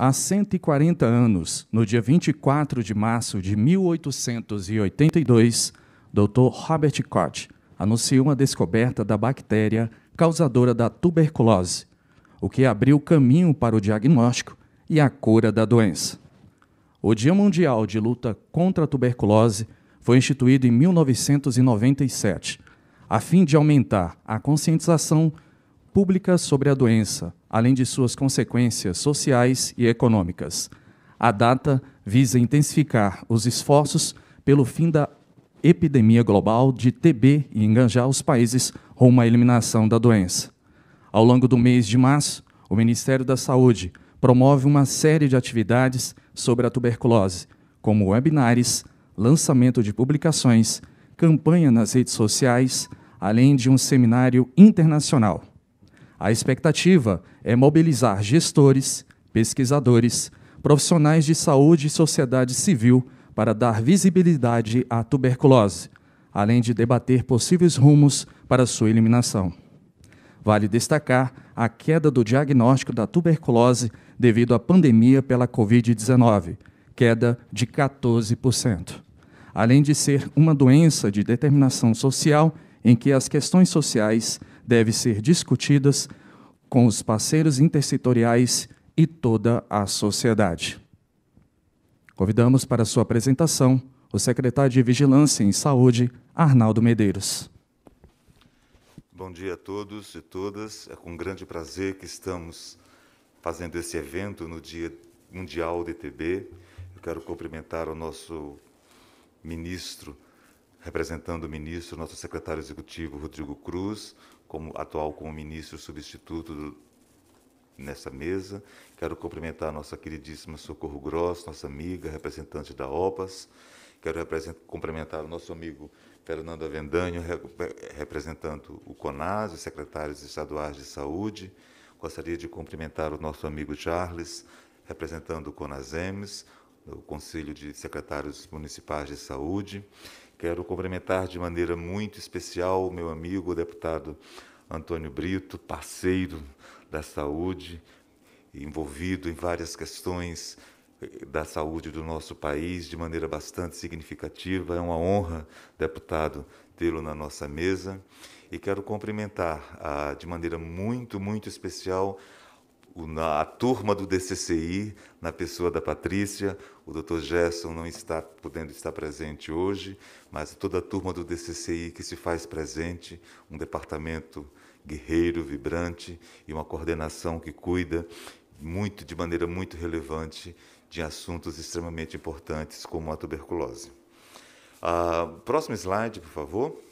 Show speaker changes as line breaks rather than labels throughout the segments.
há 140 anos, no dia 24 de março de 1882, Dr. Robert Koch anunciou a descoberta da bactéria causadora da tuberculose, o que abriu caminho para o diagnóstico e a cura da doença. O Dia Mundial de Luta contra a Tuberculose foi instituído em 1997, a fim de aumentar a conscientização pública sobre a doença, além de suas consequências sociais e econômicas. A data visa intensificar os esforços pelo fim da epidemia global de TB e engajar os países rumo à eliminação da doença. Ao longo do mês de março, o Ministério da Saúde promove uma série de atividades sobre a tuberculose, como webinars, lançamento de publicações, campanha nas redes sociais, além de um seminário internacional. A expectativa é mobilizar gestores, pesquisadores, profissionais de saúde e sociedade civil para dar visibilidade à tuberculose, além de debater possíveis rumos para sua eliminação. Vale destacar a queda do diagnóstico da tuberculose devido à pandemia pela Covid-19, queda de 14%. Além de ser uma doença de determinação social em que as questões sociais deve ser discutidas com os parceiros intersetoriais e toda a sociedade. Convidamos para sua apresentação o secretário de Vigilância em Saúde, Arnaldo Medeiros.
Bom dia a todos e todas. É com grande prazer que estamos fazendo esse evento no Dia Mundial do TB. Eu quero cumprimentar o nosso ministro, representando o ministro, nosso secretário executivo Rodrigo Cruz, como atual como ministro substituto do, nessa mesa. Quero cumprimentar a nossa queridíssima Socorro Gross, nossa amiga, representante da OPAS. Quero cumprimentar o nosso amigo Fernando Avendanho, representando o CONAS, os secretários estaduais de saúde. Gostaria de cumprimentar o nosso amigo Charles, representando o CONASEMES, o Conselho de Secretários Municipais de Saúde. Quero cumprimentar de maneira muito especial o meu amigo, o deputado Antônio Brito, parceiro da saúde, envolvido em várias questões eh, da saúde do nosso país de maneira bastante significativa. É uma honra, deputado, tê-lo na nossa mesa. E quero cumprimentar ah, de maneira muito, muito especial a turma do DCCI, na pessoa da Patrícia, o Dr. Gerson não está podendo estar presente hoje, mas toda a turma do DCCI que se faz presente, um departamento guerreiro, vibrante e uma coordenação que cuida muito de maneira muito relevante de assuntos extremamente importantes como a tuberculose. Uh, próximo slide, por favor.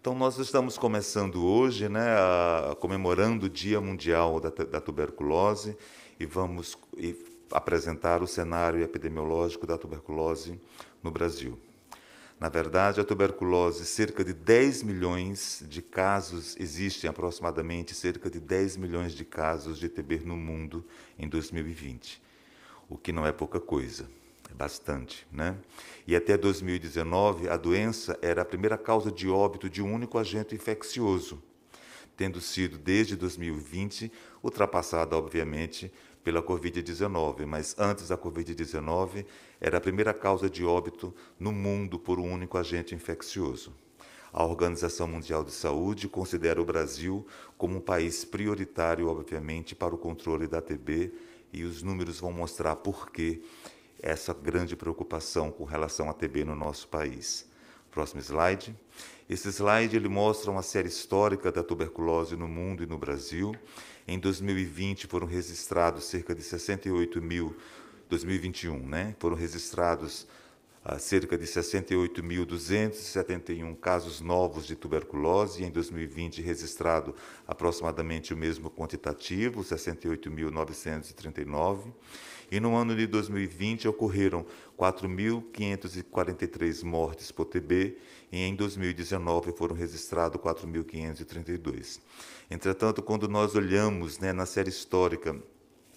Então, nós estamos começando hoje, né, a, comemorando o Dia Mundial da, da Tuberculose e vamos e apresentar o cenário epidemiológico da tuberculose no Brasil. Na verdade, a tuberculose, cerca de 10 milhões de casos, existem aproximadamente cerca de 10 milhões de casos de TB no mundo em 2020, o que não é pouca coisa bastante, né? E até 2019, a doença era a primeira causa de óbito de um único agente infeccioso, tendo sido desde 2020 ultrapassada, obviamente, pela Covid-19, mas antes da Covid-19 era a primeira causa de óbito no mundo por um único agente infeccioso. A Organização Mundial de Saúde considera o Brasil como um país prioritário, obviamente, para o controle da TB, e os números vão mostrar por que essa grande preocupação com relação à TB no nosso país. Próximo slide. Esse slide ele mostra uma série histórica da tuberculose no mundo e no Brasil. Em 2020 foram registrados cerca de 68 mil, 2021, né? Foram registrados ah, cerca de 68.271 casos novos de tuberculose e em 2020 registrado aproximadamente o mesmo quantitativo, 68.939. E no ano de 2020 ocorreram 4.543 mortes por TB e em 2019 foram registrados 4.532. Entretanto, quando nós olhamos né, na série histórica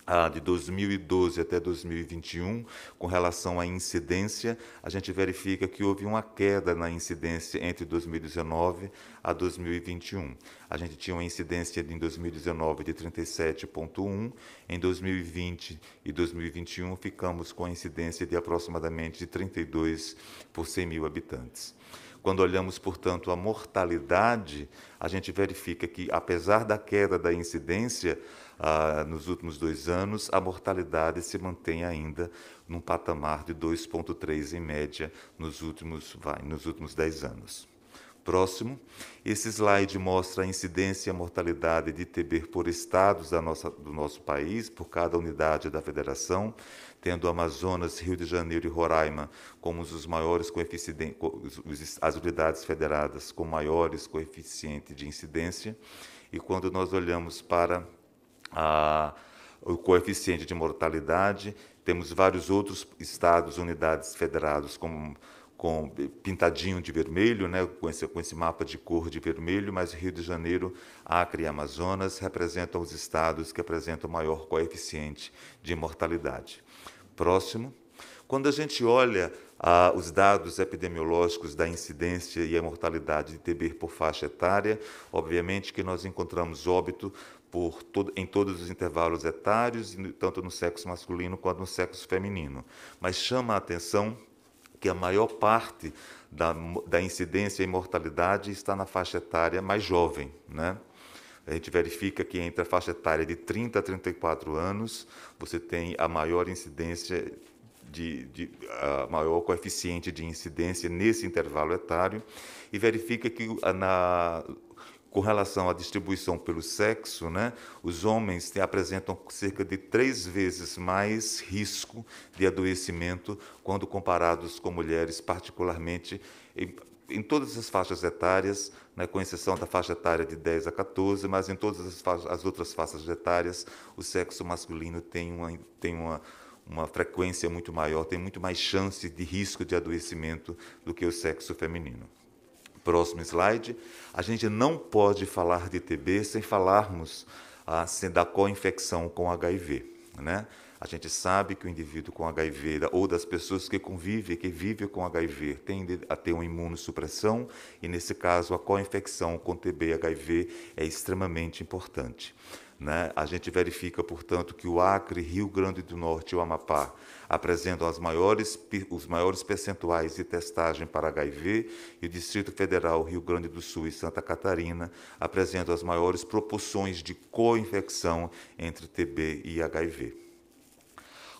ah, de 2012 até 2021, com relação à incidência, a gente verifica que houve uma queda na incidência entre 2019 a 2021. A gente tinha uma incidência em 2019 de 37,1, em 2020 e 2021 ficamos com a incidência de aproximadamente de 32 por 100 mil habitantes. Quando olhamos, portanto, a mortalidade, a gente verifica que, apesar da queda da incidência, ah, nos últimos dois anos, a mortalidade se mantém ainda num patamar de 2,3 em média nos últimos, vai, nos últimos dez anos. Próximo, esse slide mostra a incidência e a mortalidade de TB por estados da nossa, do nosso país, por cada unidade da federação, tendo Amazonas, Rio de Janeiro e Roraima como os maiores coeficientes, as unidades federadas com maiores coeficiente de incidência. E quando nós olhamos para a, o coeficiente de mortalidade. Temos vários outros estados, unidades federados com, com pintadinho de vermelho, né, com esse, com, esse, mapa de cor de vermelho, mas Rio de Janeiro, Acre e Amazonas representam os estados que apresentam maior coeficiente de mortalidade. Próximo. Quando a gente olha ah, os dados epidemiológicos da incidência e a mortalidade de TB por faixa etária, obviamente que nós encontramos óbito todo, em todos os intervalos etários, tanto no sexo masculino quanto no sexo feminino. Mas chama a atenção que a maior parte da, da incidência e mortalidade está na faixa etária mais jovem. Né? A gente verifica que entre a faixa etária de 30 a 34 anos, você tem a maior incidência de, de a maior coeficiente de incidência nesse intervalo etário e verifica que na, com relação à distribuição pelo sexo, né, os homens apresentam cerca de três vezes mais risco de adoecimento quando comparados com mulheres, particularmente em, em todas as faixas etárias, né, com exceção da faixa etária de 10 a 14, mas em todas as, faixas, as outras faixas etárias, o sexo masculino tem uma, tem uma uma frequência muito maior, tem muito mais chance de risco de adoecimento do que o sexo feminino. Próximo slide. A gente não pode falar de TB sem falarmos ah, da co-infecção com HIV. Né? A gente sabe que o indivíduo com HIV ou das pessoas que convivem, que vivem com HIV, tende a ter uma imunossupressão e, nesse caso, a co-infecção com TB e HIV é extremamente importante. Né? A gente verifica, portanto, que o Acre, Rio Grande do Norte e o Amapá apresentam maiores, os maiores percentuais de testagem para HIV e o Distrito Federal, Rio Grande do Sul e Santa Catarina apresentam as maiores proporções de co-infecção entre TB e HIV.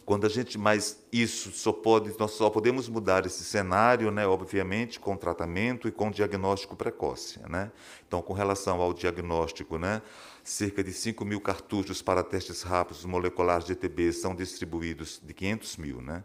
Quando a gente mais isso só pode nós só podemos mudar esse cenário, né, obviamente, com tratamento e com diagnóstico precoce, né? Então, com relação ao diagnóstico, né, cerca de 5 mil cartuchos para testes rápidos moleculares de TB são distribuídos de 500 mil, né?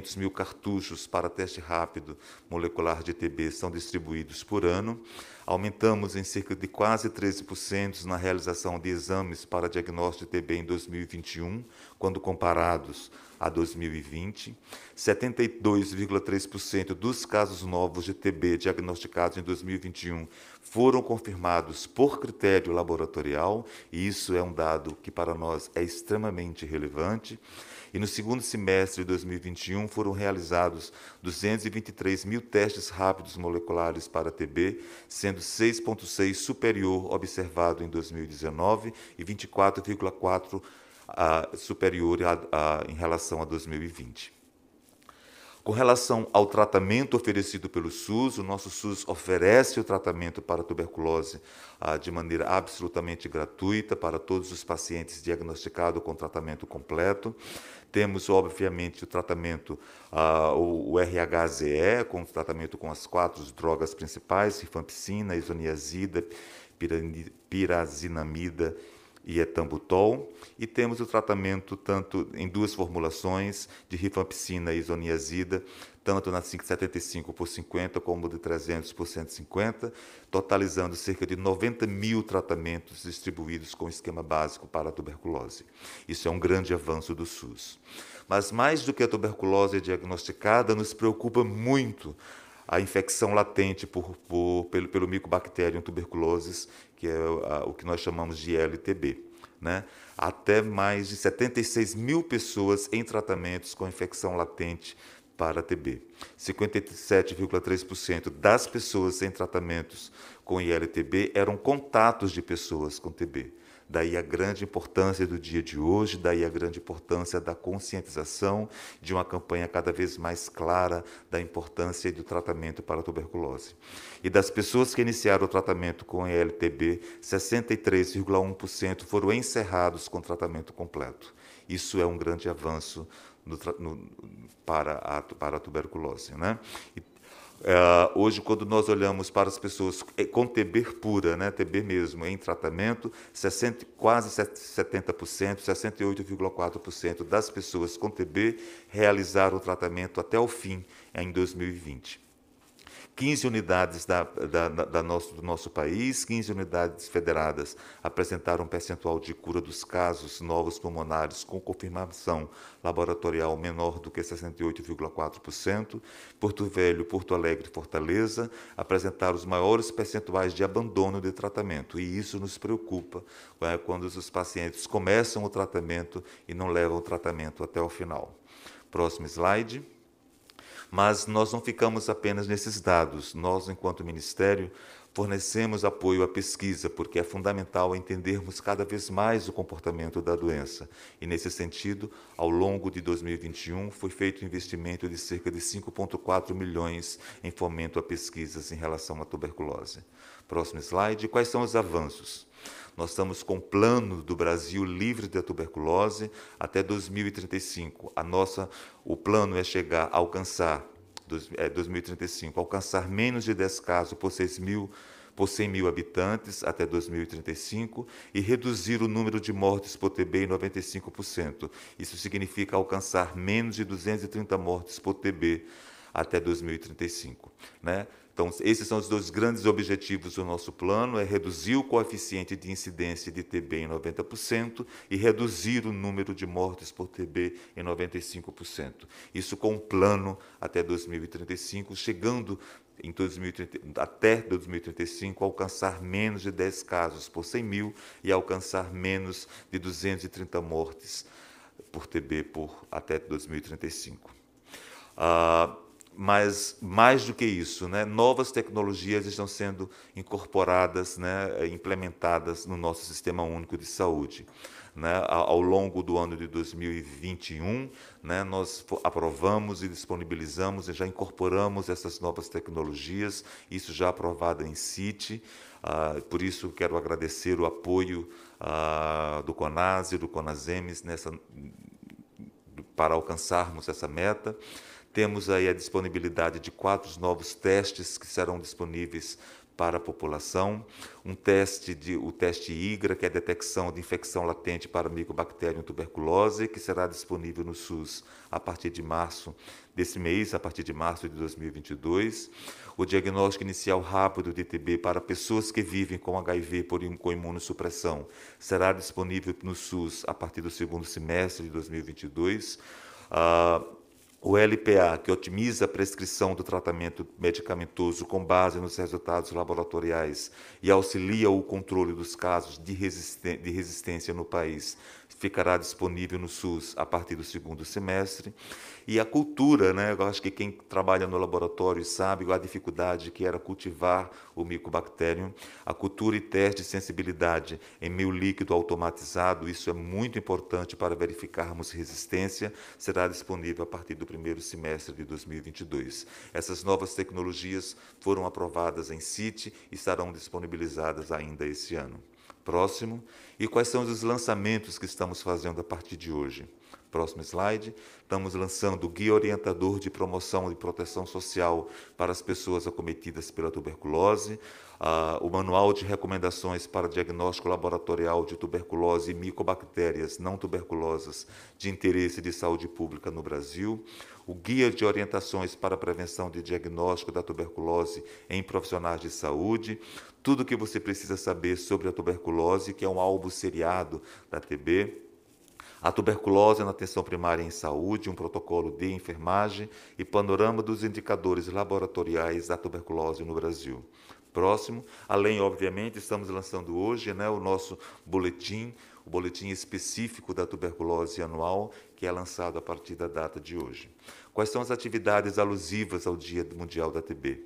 500 mil cartuchos para teste rápido molecular de TB são distribuídos por ano. Aumentamos em cerca de quase 13% na realização de exames para diagnóstico de TB em 2021, quando comparados a 2020. 72,3% dos casos novos de TB diagnosticados em 2021 foram confirmados por critério laboratorial, e isso é um dado que para nós é extremamente relevante. E no segundo semestre de 2021 foram realizados 223 mil testes rápidos moleculares para TB, sendo 6,6 superior observado em 2019 e 24,4 uh, ah, superior a, a, em relação a 2020. Com relação ao tratamento oferecido pelo SUS, o nosso SUS oferece o tratamento para tuberculose ah, de maneira absolutamente gratuita para todos os pacientes diagnosticados com tratamento completo. Temos, obviamente, o tratamento, ah, o, o RHZE, com tratamento com as quatro drogas principais, rifampicina, isoniazida, pirazinamida e etambutol, e temos o tratamento tanto em duas formulações de rifampicina e isoniazida, tanto na 75 por 50 como de 300 por 150, totalizando cerca de 90 mil tratamentos distribuídos com esquema básico para a tuberculose. Isso é um grande avanço do SUS. Mas mais do que a tuberculose diagnosticada, nos preocupa muito a infecção latente por, por, pelo, pelo micobacterium tuberculoses, que é a, o que nós chamamos de LTB. Né? Até mais de 76 mil pessoas em tratamentos com infecção latente para TB. 57,3% das pessoas em tratamentos com ILTB eram contatos de pessoas com TB. Daí a grande importância do dia de hoje, daí a grande importância da conscientização, de uma campanha cada vez mais clara da importância do tratamento para a tuberculose. E das pessoas que iniciaram o tratamento com ELTB, 63,1% foram encerrados com tratamento completo. Isso é um grande avanço no, no, para, a, para a tuberculose. Né? E é, hoje, quando nós olhamos para as pessoas é, com TB pura, né, TB mesmo, em tratamento, 60, quase 70%, 68,4% das pessoas com TB realizaram o tratamento até o fim, em 2020. 15 unidades da, da, da nosso, do nosso país, 15 unidades federadas apresentaram um percentual de cura dos casos novos pulmonares com confirmação laboratorial menor do que 68,4%. Porto Velho, Porto Alegre e Fortaleza apresentaram os maiores percentuais de abandono de tratamento. E isso nos preocupa é, quando os pacientes começam o tratamento e não levam o tratamento até o final. Próximo slide. Mas nós não ficamos apenas nesses dados. Nós, enquanto Ministério, fornecemos apoio à pesquisa, porque é fundamental entendermos cada vez mais o comportamento da doença. E, nesse sentido, ao longo de 2021, foi feito um investimento de cerca de 5,4 milhões em fomento a pesquisas em relação à tuberculose. Próximo slide: quais são os avanços? Nós estamos com o plano do Brasil livre da tuberculose até 2035. A nossa, o plano é chegar a alcançar, é, 2035, alcançar menos de 10 casos por 6 mil por 100 mil habitantes até 2035 e reduzir o número de mortes por TB em 95%. Isso significa alcançar menos de 230 mortes por TB até 2035. Né? Então, esses são os dois grandes objetivos do nosso plano, é reduzir o coeficiente de incidência de TB em 90% e reduzir o número de mortes por TB em 95%. Isso com um plano até 2035, chegando 2030, até 2035 alcançar menos de 10 casos por 100 mil e alcançar menos de 230 mortes por TB por até 2035. Ah, mas mais do que isso, né, novas tecnologias estão sendo incorporadas, né, eh, implementadas no nosso sistema único de saúde. Né, ao longo do ano de 2021, né, nós aprovamos e disponibilizamos e já incorporamos essas novas tecnologias, isso já aprovado em sítio. Uh, ah, por isso, quero agradecer o apoio uh, do CONASE, do CONASEMES, nessa, para alcançarmos essa meta. Temos aí a disponibilidade de quatro novos testes que serão disponíveis para a população, um teste de o teste IGRA, que é a detecção de infecção latente para micobactérium tuberculose, que será disponível no SUS a partir de março desse mês, a partir de março de 2022, o diagnóstico inicial rápido de TB para pessoas que vivem com HIV por com imunossupressão será disponível no SUS a partir do segundo semestre de 2022. Uh, o LPA, que otimiza a prescrição do tratamento medicamentoso com base nos resultados laboratoriais e auxilia o controle dos casos de, resistência no país, ficará disponível no SUS a partir do segundo semestre. E a cultura, né? eu acho que quem trabalha no laboratório sabe a dificuldade que era cultivar o micobactérium. A cultura e teste de sensibilidade em meio líquido automatizado, isso é muito importante para verificarmos resistência, será disponível a partir do primeiro semestre de 2022. Essas novas tecnologias foram aprovadas em CIT e estarão disponibilizadas ainda este ano. Próximo. E quais são os lançamentos que estamos fazendo a partir de hoje? Próximo slide. Estamos lançando o Guia Orientador de Promoção e Proteção Social para as pessoas acometidas pela tuberculose, uh, o Manual de Recomendações para Diagnóstico Laboratorial de Tuberculose e Micobactérias Não Tuberculosas de Interesse de Saúde Pública no Brasil, o Guia de Orientações para a Prevenção de Diagnóstico da Tuberculose em Profissionais de Saúde, tudo o que você precisa saber sobre a tuberculose, que é um alvo seriado da TB, a tuberculose na é atenção primária em saúde, um protocolo de enfermagem e panorama dos indicadores laboratoriais da tuberculose no Brasil. Próximo, além, obviamente, estamos lançando hoje né, o nosso boletim o boletim específico da tuberculose anual, que é lançado a partir da data de hoje. Quais são as atividades alusivas ao Dia Mundial da TB?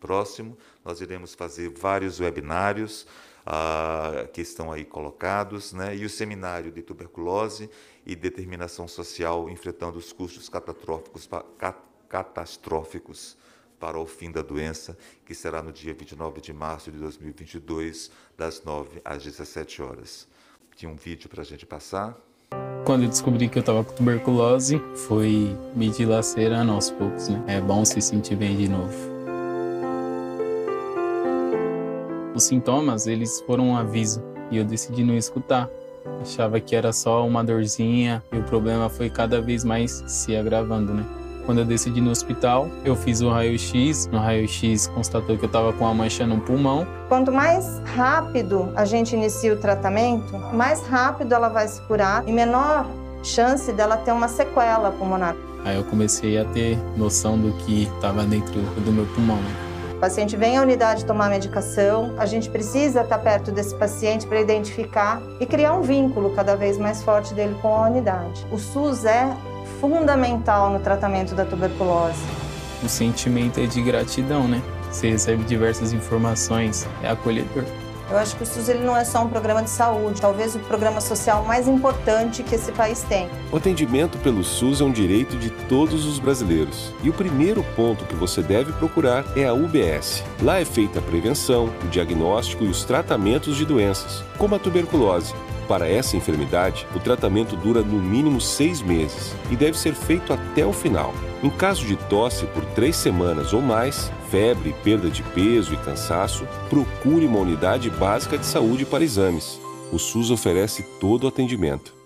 Próximo, nós iremos fazer vários webinários ah, que estão aí colocados, né? e o seminário de tuberculose e determinação social enfrentando os custos catastróficos, catastróficos para o fim da doença, que será no dia 29 de março de 2022, das 9 às 17 horas tinha um vídeo para a gente passar.
Quando eu descobri que eu estava com tuberculose, foi me dilacerando aos poucos, né? É bom se sentir bem de novo. Os sintomas, eles foram um aviso e eu decidi não escutar. Achava que era só uma dorzinha e o problema foi cada vez mais se agravando, né? Quando eu decidi no hospital, eu fiz o raio-x. No raio-x constatou que eu estava com uma mancha no pulmão. Quanto mais rápido a gente inicia o tratamento, mais rápido ela vai se curar e menor chance dela ter uma sequela pulmonar. Aí eu comecei a ter noção do que estava dentro do meu pulmão. Né? O paciente vem à unidade tomar medicação, a gente precisa estar perto desse paciente para identificar e criar um vínculo cada vez mais forte dele com a unidade. O SUS é fundamental no tratamento da tuberculose. O sentimento é de gratidão, né? Você recebe diversas informações, é acolhedor. Eu acho que o SUS ele não é só um programa de saúde, talvez o programa social mais importante que esse país tem.
O atendimento pelo SUS é um direito de todos os brasileiros. E o primeiro ponto que você deve procurar é a UBS. Lá é feita a prevenção, o diagnóstico e os tratamentos de doenças, como a tuberculose, para essa enfermidade, o tratamento dura no mínimo seis meses e deve ser feito até o final. Em caso de tosse por três semanas ou mais, febre, perda de peso e cansaço, procure uma unidade básica de saúde para exames. O SUS oferece todo o atendimento.